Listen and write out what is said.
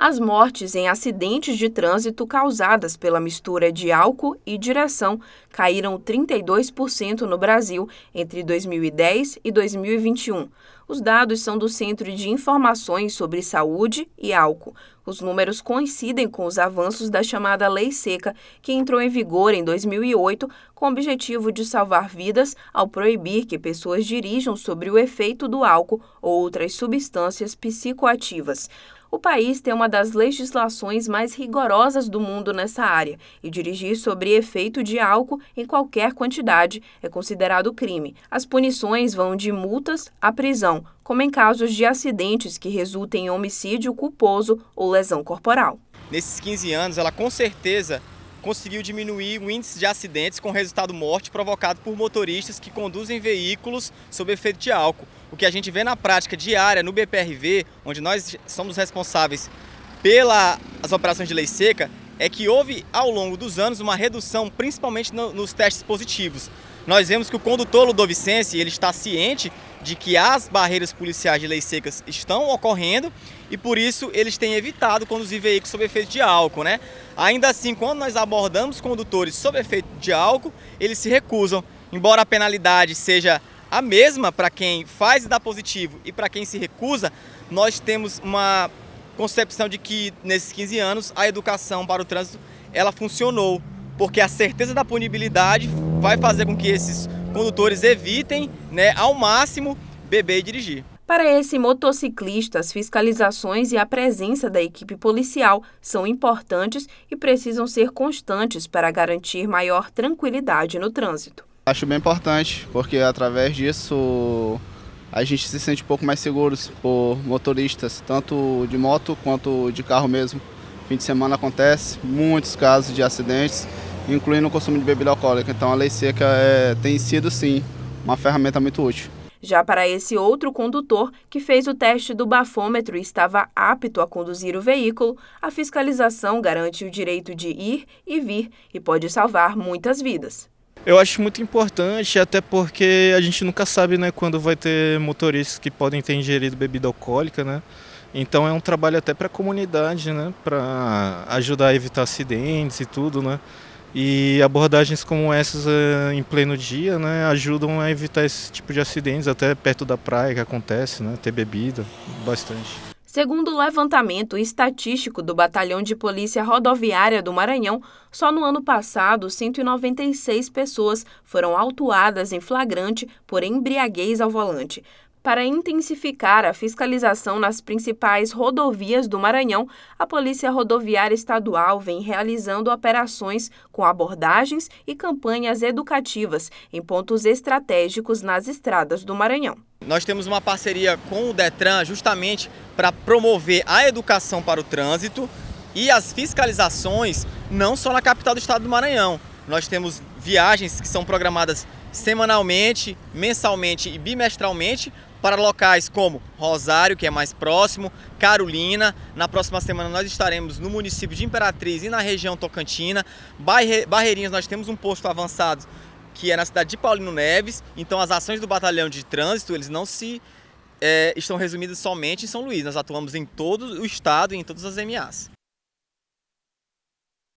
as mortes em acidentes de trânsito causadas pela mistura de álcool e direção caíram 32% no Brasil entre 2010 e 2021. Os dados são do Centro de Informações sobre Saúde e Álcool. Os números coincidem com os avanços da chamada Lei Seca, que entrou em vigor em 2008 com o objetivo de salvar vidas ao proibir que pessoas dirijam sobre o efeito do álcool ou outras substâncias psicoativas. O país tem uma das legislações mais rigorosas do mundo nessa área, e dirigir sobre efeito de álcool em qualquer quantidade é considerado crime. As punições vão de multas à prisão como em casos de acidentes que resultem em homicídio culposo ou lesão corporal. Nesses 15 anos, ela com certeza conseguiu diminuir o índice de acidentes com resultado morte provocado por motoristas que conduzem veículos sob efeito de álcool. O que a gente vê na prática diária no BPRV, onde nós somos responsáveis pelas operações de lei seca, é que houve ao longo dos anos uma redução, principalmente no, nos testes positivos. Nós vemos que o condutor ludovicense ele está ciente de que as barreiras policiais de leis secas estão ocorrendo e por isso eles têm evitado conduzir veículos sob efeito de álcool, né? Ainda assim, quando nós abordamos condutores sob efeito de álcool, eles se recusam, embora a penalidade seja a mesma para quem faz e dá positivo e para quem se recusa, nós temos uma concepção de que nesses 15 anos a educação para o trânsito ela funcionou, porque a certeza da punibilidade vai fazer com que esses condutores evitem né, ao máximo beber e dirigir. Para esse motociclista, as fiscalizações e a presença da equipe policial são importantes e precisam ser constantes para garantir maior tranquilidade no trânsito. Acho bem importante, porque através disso a gente se sente um pouco mais seguros por motoristas, tanto de moto quanto de carro mesmo. Fim de semana acontece muitos casos de acidentes incluindo o consumo de bebida alcoólica. Então a lei seca é, tem sido, sim, uma ferramenta muito útil. Já para esse outro condutor, que fez o teste do bafômetro e estava apto a conduzir o veículo, a fiscalização garante o direito de ir e vir e pode salvar muitas vidas. Eu acho muito importante, até porque a gente nunca sabe né, quando vai ter motoristas que podem ter ingerido bebida alcoólica, né? Então é um trabalho até para a comunidade, né? Para ajudar a evitar acidentes e tudo, né? E abordagens como essas eh, em pleno dia né, ajudam a evitar esse tipo de acidentes, até perto da praia que acontece, né, ter bebida, bastante. Segundo o levantamento estatístico do Batalhão de Polícia Rodoviária do Maranhão, só no ano passado, 196 pessoas foram autuadas em flagrante por embriaguez ao volante. Para intensificar a fiscalização nas principais rodovias do Maranhão, a Polícia Rodoviária Estadual vem realizando operações com abordagens e campanhas educativas em pontos estratégicos nas estradas do Maranhão. Nós temos uma parceria com o Detran justamente para promover a educação para o trânsito e as fiscalizações não só na capital do estado do Maranhão. Nós temos viagens que são programadas semanalmente, mensalmente e bimestralmente para locais como Rosário, que é mais próximo, Carolina. Na próxima semana nós estaremos no município de Imperatriz e na região Tocantina. Barreirinhas, nós temos um posto avançado que é na cidade de Paulino Neves. Então as ações do batalhão de trânsito, eles não se é, estão resumidas somente em São Luís. Nós atuamos em todo o estado e em todas as MAs.